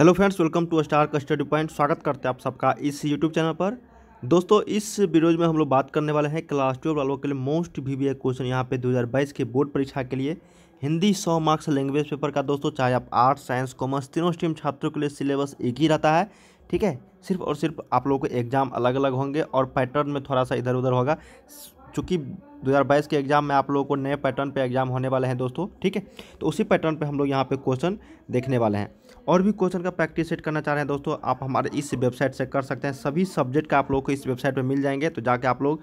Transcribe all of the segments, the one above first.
hello friends welcome to Star Study Point स्वागत करते हैं आप सबका इस यूट्यूब चैनल पर दोस्तों इस वीडियो में हम लोग बात करने वाले हैं क्लास ट्वेल्व वालों के लिए मोस्ट वी क्वेश्चन यहाँ पे 2022 के बोर्ड परीक्षा के लिए हिंदी 100 मार्क्स लैंग्वेज पेपर का दोस्तों चाहे आप आर्ट्स साइंस कॉमर्स तीनों स्ट्रीम छात्रों के लिए सिलेबस एक ही रहता है ठीक है सिर्फ और सिर्फ आप लोगों के एग्जाम अलग अलग होंगे और पैटर्न में थोड़ा सा इधर उधर होगा चूँकि 2022 के एग्ज़ाम में आप लोगों को नए पैटर्न पे एग्ज़ाम होने वाले हैं दोस्तों ठीक है तो उसी पैटर्न पे हम लोग यहाँ पे क्वेश्चन देखने वाले हैं और भी क्वेश्चन का प्रैक्टिस सेट करना चाह रहे हैं दोस्तों आप हमारे इस वेबसाइट से कर सकते हैं सभी सब्जेक्ट का आप लोग को इस वेबसाइट पर मिल जाएंगे तो जाके आप लोग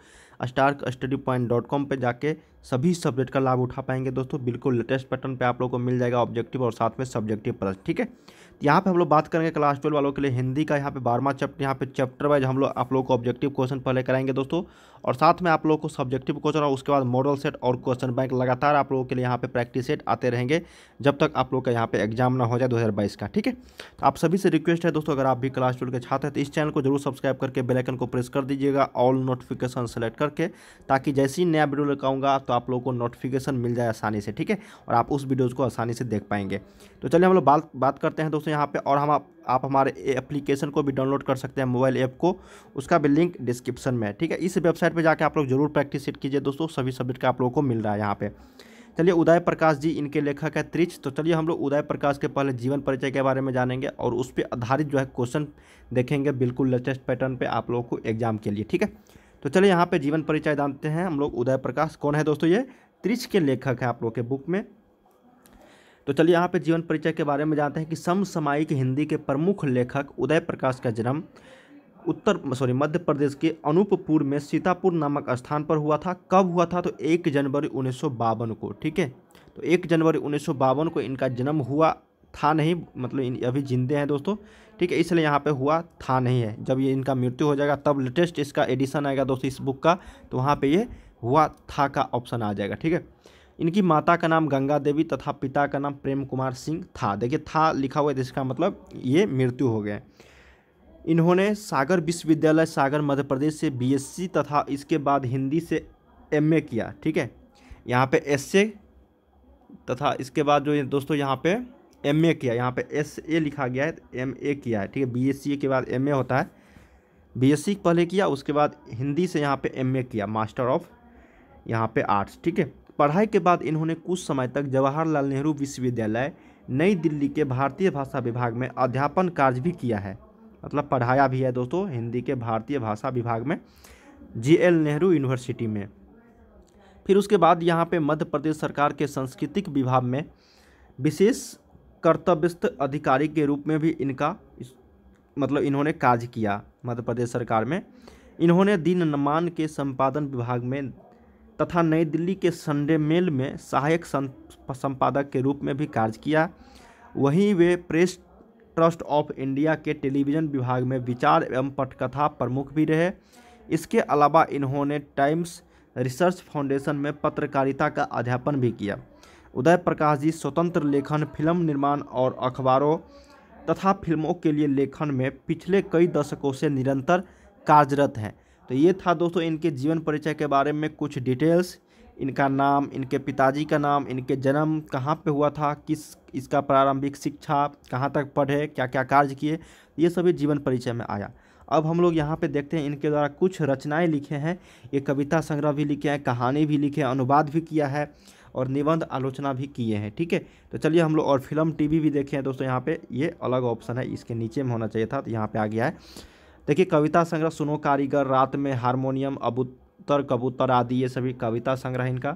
Stark Study Point dot com पर जाके सभी सब्जेक्ट का लाभ उठा पाएंगे दोस्तों बिल्कुल लेटेस्ट पैटर्न पर आप लोग को मिल जाएगा ऑब्जेक्टिव और साथ में सब्जेक्टिव प्लस ठीक है यहाँ पे हम लोग बात करेंगे क्लास ट्वेल्व वालों के लिए हिंदी का यहाँ पे बारहवा चैप्टर यहाँ पे चैप्टर वाइज हम लोग आप लोग को ऑब्जेक्टिव क्वेश्चन पहले कराएंगे दोस्तों और साथ में आप लोग को सब्जेक्टिव क्वेश्चन और उसके बाद मॉडल सेट और क्वेश्चन बैंक लगातार आप लोगों के लिए यहाँ पे प्रैक्टिस सेट आते रहेंगे जब तक आप लोग का यहाँ पे एग्जाम ना हो जाए दो का ठीक है तो आप सभी से रिक्वेस्ट है दोस्तों अगर आप भी क्लास ट्वेल्व के छात्र हैं तो इस चैनल को जरूर सब्सक्राइब करके बेलाइकन को प्रेस कर दीजिएगा ऑल नोटिफिकेशन सेलेक्ट करके ताकि जैसे ही नया वीडियो लगाऊंगा तो आप लोगों को नोटिफिकेशन मिल जाए आसानी से ठीक है और आप उस वीडियोज़ को आसानी से देख पाएंगे तो चलिए हम लोग बात बात करते हैं दोस्तों दोस्तों यहाँ पे और हम आप, आप हमारे एप्लीकेशन को भी डाउनलोड कर सकते हैं मोबाइल ऐप को उसका भी लिंक डिस्क्रिप्शन में है ठीक है इस वेबसाइट पे जाके आप लोग जरूर प्रैक्टिस सेट कीजिए दोस्तों सभी सब्जेक्ट का आप लोगों को मिल रहा है यहाँ पे चलिए उदय प्रकाश जी इनके लेखक है त्रिच तो चलिए हम लोग उदय प्रकाश के पहले जीवन परिचय के बारे में जानेंगे और उस पर आधारित जो है क्वेश्चन देखेंगे बिल्कुल लेटेस्ट पैटर्न पर आप लोगों को एग्जाम के लिए ठीक है तो चलिए यहाँ पर जीवन परिचय जानते हैं हम लोग उदय प्रकाश कौन है दोस्तों ये त्रिच के लेखक है आप लोग के बुक में तो चलिए यहाँ पे जीवन परिचय के बारे में जानते हैं कि समसामायिक हिंदी के प्रमुख लेखक उदय प्रकाश का जन्म उत्तर सॉरी मध्य प्रदेश के अनूपपुर में सीतापुर नामक स्थान पर हुआ था कब हुआ था तो एक जनवरी उन्नीस को ठीक है तो एक जनवरी उन्नीस को इनका जन्म हुआ था नहीं मतलब अभी जिंदे हैं दोस्तों ठीक है इसलिए यहाँ पे हुआ था नहीं है जब ये इनका मृत्यु हो जाएगा तब लेटेस्ट इसका एडिशन आएगा दोस्तों इस बुक का तो वहाँ पे ये हुआ था का ऑप्शन आ जाएगा ठीक है इनकी माता का नाम गंगा देवी तथा पिता का नाम प्रेम कुमार सिंह था देखिए था लिखा हुआ है इसका मतलब ये मृत्यु हो गए इन्होंने सागर विश्वविद्यालय सागर मध्य प्रदेश से बीएससी तथा इसके बाद हिंदी से एमए किया ठीक है यहाँ पे एस तथा इसके बाद जो दोस्तों यहाँ पे एमए किया यहाँ पे एस ए लिखा गया है एम ए किया है ठीक है बी एस सी के बाद एम ए होता है बी एस सी पहले किया उसके बाद हिंदी से यहाँ पे एम ए किया मास्टर ऑफ यहाँ पे आर्ट्स ठीक है पढ़ाई के बाद इन्होंने कुछ समय तक जवाहरलाल नेहरू विश्वविद्यालय नई दिल्ली के भारतीय भाषा विभाग में अध्यापन कार्य भी किया है मतलब पढ़ाया भी है दोस्तों हिंदी के भारतीय भाषा विभाग में जी एल नेहरू यूनिवर्सिटी में फिर उसके बाद यहाँ पे मध्य प्रदेश सरकार के सांस्कृतिक विभाग में विशेष कर्तव्यस्थ अधिकारी के रूप में भी इनका मतलब इन्होंने कार्य किया मध्य प्रदेश सरकार में इन्होंने दिन नमान के संपादन विभाग में तथा नई दिल्ली के संडे मेल में सहायक संपादक के रूप में भी कार्य किया वहीं वे प्रेस ट्रस्ट ऑफ इंडिया के टेलीविज़न विभाग में विचार एवं पटकथा प्रमुख भी रहे इसके अलावा इन्होंने टाइम्स रिसर्च फाउंडेशन में पत्रकारिता का अध्यापन भी किया उदय प्रकाश जी स्वतंत्र लेखन फिल्म निर्माण और अखबारों तथा फिल्मों के लिए लेखन में पिछले कई दशकों से निरंतर कार्यरत हैं तो ये था दोस्तों इनके जीवन परिचय के बारे में कुछ डिटेल्स इनका नाम इनके पिताजी का नाम इनके जन्म कहाँ पे हुआ था किस इसका प्रारंभिक शिक्षा कहाँ तक पढ़े क्या क्या कार्य किए ये सभी जीवन परिचय में आया अब हम लोग यहाँ पे देखते हैं इनके द्वारा कुछ रचनाएं लिखे हैं ये कविता संग्रह भी लिखे हैं कहानी भी लिखे हैं अनुवाद भी किया है और निबंध आलोचना भी किए हैं ठीक है तो चलिए हम लोग और फिल्म टी भी देखे हैं दोस्तों यहाँ पर ये अलग ऑप्शन है इसके नीचे में होना चाहिए था तो यहाँ पर आ गया है देखिए कविता संग्रह सुनो कारीगर रात में हारमोनियम अबूतर कबूतर आदि ये सभी कविता संग्रह इनका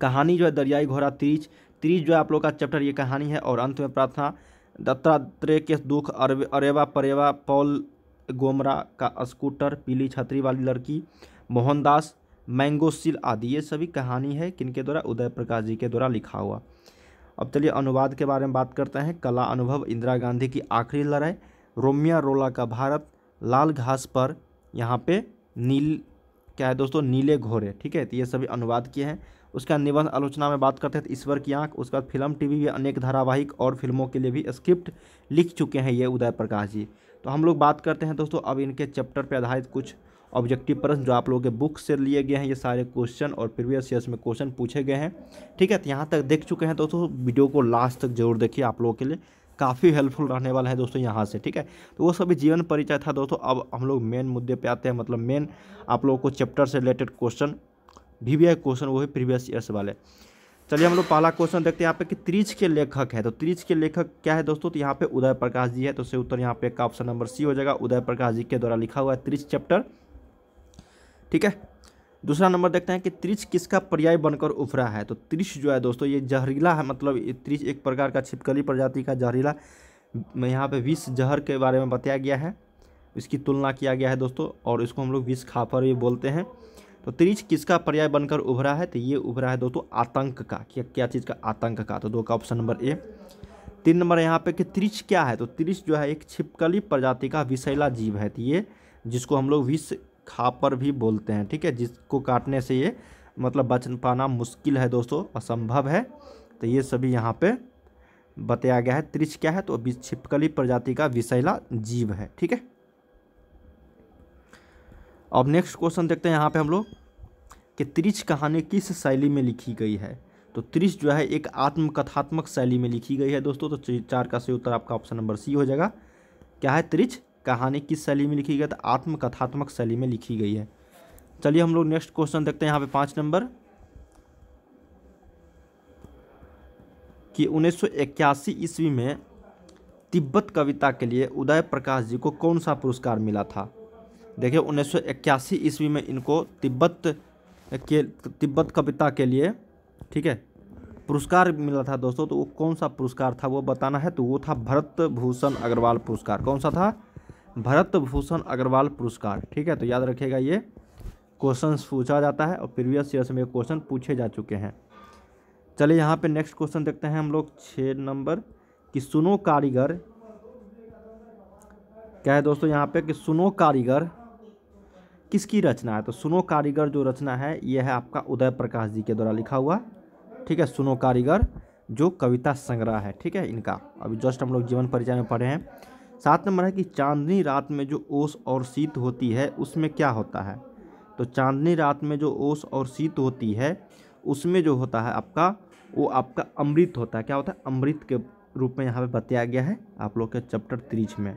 कहानी जो है दरियाई घोड़ा तीज तीज जो है आप लोग का चैप्टर ये कहानी है और अंत में प्रार्थना दत्तात्रेय के दुख अरे, अरेवा परेवा पौल गोमरा का स्कूटर पीली छतरी वाली लड़की मोहनदास मैंगोसिल आदि ये सभी कहानी है किनके द्वारा उदय प्रकाश जी के द्वारा लिखा हुआ अब चलिए अनुवाद के बारे में बात करते हैं कला अनुभव इंदिरा गांधी की आखिरी लड़ाई रोमिया रोला का भारत लाल घास पर यहाँ पे नील क्या है दोस्तों नीले घोड़े ठीक है तो ये सभी अनुवाद किए हैं उसका निबंध आलोचना में बात करते हैं तो ईश्वर की आंख उसके बाद फिल्म टीवी भी अनेक धारावाहिक और फिल्मों के लिए भी स्क्रिप्ट लिख चुके हैं ये उदय प्रकाश जी तो हम लोग बात करते हैं दोस्तों अब इनके चैप्टर पर आधारित कुछ ऑब्जेक्टिव प्रश्न जो आप लोगों के बुक से लिए गए हैं ये सारे क्वेश्चन और प्रीवियस ईयर्स में क्वेश्चन पूछे गए हैं ठीक है तो यहाँ तक देख चुके हैं दोस्तों वीडियो को लास्ट तक जरूर देखिए आप लोगों के लिए काफ़ी हेल्पफुल रहने वाला है दोस्तों यहाँ से ठीक है तो वो सभी जीवन परिचय था दोस्तों अब हम लोग मेन मुद्दे पे आते हैं मतलब मेन आप लोगों को चैप्टर से रिलेटेड क्वेश्चन वी क्वेश्चन वो है प्रीवियस ईयर्स वाले चलिए हम लोग पहला क्वेश्चन देखते हैं यहाँ पे कि त्रिज के लेखक है तो त्रिज के लेखक क्या है दोस्तों तो यहाँ पे उदय प्रकाश जी है तो से उत्तर यहाँ पे का ऑप्शन नंबर सी हो जाएगा उदय प्रकाश जी के द्वारा लिखा हुआ है त्रिज चैप्टर ठीक है दूसरा नंबर देखते हैं कि त्रिच किसका पर्याय बनकर उभरा है तो त्रिच जो है दोस्तों ये जहरीला है मतलब त्रिच एक प्रकार का छिपकली प्रजाति का जहरीला यहाँ पे विष जहर के बारे में बताया गया है इसकी तुलना किया गया है दोस्तों और इसको हम लोग विष खापर भी बोलते हैं तो त्रिच किसका पर्याय बनकर उभरा है तो ये उभरा है दोस्तों आतंक का क्या क्या चीज़ का आतंक का तो दो का ऑप्शन नंबर ए तीन नंबर यहाँ पे कि त्रिच क्या है तो त्रिच जो है एक छिपकली प्रजाति का विषैला जीव है तो ये जिसको हम लोग विष खापर भी बोलते हैं ठीक है जिसको काटने से ये मतलब बच पाना मुश्किल है दोस्तों असंभव है तो ये सभी यहाँ पे बताया गया है त्रिछ क्या है तो अभी छिपकली प्रजाति का विषैला जीव है ठीक है अब नेक्स्ट क्वेश्चन देखते हैं यहाँ पे हम लोग कि त्रिछ कहानी किस शैली में लिखी गई है तो त्रिश जो है एक आत्मकथात्मक शैली में लिखी गई है दोस्तों तो चार का सही उत्तर आपका ऑप्शन नंबर सी हो जाएगा क्या है त्रिछ कहानी किस शैली में लिखी गई तो आत्मकथात्मक शैली में लिखी गई है चलिए हम लोग नेक्स्ट क्वेश्चन देखते हैं यहाँ पे पाँच नंबर कि 1981 ईस्वी में तिब्बत कविता के लिए उदय प्रकाश जी को कौन सा पुरस्कार मिला था देखिए 1981 ईस्वी में इनको तिब्बत के तिब्बत कविता के लिए ठीक है पुरस्कार मिला था दोस्तों तो वो कौन सा पुरस्कार था वो बताना है तो वो था भरत भूषण अग्रवाल पुरस्कार कौन सा था भरत भूषण अग्रवाल पुरस्कार ठीक है तो याद रखिएगा ये क्वेश्चन पूछा जाता है और प्रीवियस ईयर में ये क्वेश्चन पूछे जा चुके हैं चलिए यहाँ पे नेक्स्ट क्वेश्चन देखते हैं हम लोग छः नंबर कि सुनो कारीगर क्या है दोस्तों यहाँ पे कि सुनो कारीगर किसकी रचना है तो सुनो कारीगर जो रचना है यह है आपका उदय प्रकाश जी के द्वारा लिखा हुआ ठीक है सुनो कारीगर जो कविता संग्रह है ठीक है इनका अभी जस्ट हम लोग जीवन परिचय में पढ़े हैं सात नंबर है कि चांदनी रात में जो ओस और शीत होती है उसमें क्या होता है तो चांदनी रात में जो ओस और शीत होती है उसमें जो होता है आपका वो आपका अमृत होता है क्या होता है अमृत के रूप में यहाँ पे बताया गया है आप लोग के चैप्टर त्रीज में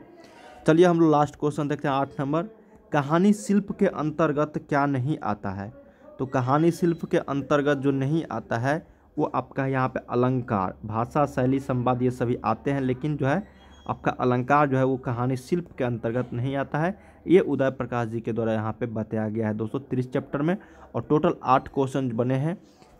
चलिए हम लोग लास्ट क्वेश्चन देखते हैं आठ नंबर कहानी शिल्प के अंतर्गत क्या नहीं आता है तो कहानी शिल्प के अंतर्गत जो नहीं आता है वो आपका यहाँ पे अलंकार भाषा शैली संवाद ये सभी आते हैं लेकिन जो है आपका अलंकार जो है वो कहानी शिल्प के अंतर्गत नहीं आता है ये उदय प्रकाश जी के द्वारा यहाँ पे बताया गया है दोस्तों तीस चैप्टर में और टोटल आठ क्वेश्चन बने हैं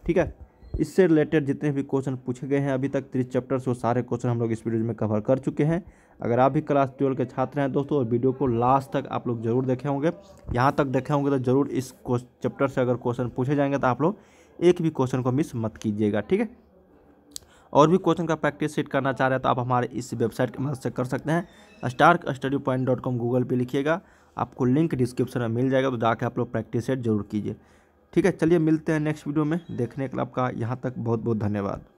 ठीक है इससे रिलेटेड जितने भी क्वेश्चन पूछे गए हैं अभी तक तीस चैप्टर वो सारे क्वेश्चन हम लोग इस वीडियो में कवर कर चुके हैं अगर आप भी क्लास ट्वेल्व के छात्र हैं दोस्तों और वीडियो को लास्ट तक आप लोग जरूर देखे होंगे यहाँ तक देखे होंगे तो जरूर इस चैप्टर से अगर क्वेश्चन पूछे जाएंगे तो आप लोग एक भी क्वेश्चन को मिस मत कीजिएगा ठीक है और भी क्वेश्चन का प्रैक्टिस सेट करना चाह रहे हैं तो आप हमारे इस वेबसाइट की मदद से कर सकते हैं Stark Study Point dot com Google पर लिखिएगा आपको लिंक डिस्क्रिप्शन में मिल जाएगा तो जाकर आप लोग प्रैक्टिस सेट जरूर कीजिए ठीक है चलिए मिलते हैं नेक्स्ट वीडियो में देखने के लिए आपका यहाँ तक बहुत बहुत धन्यवाद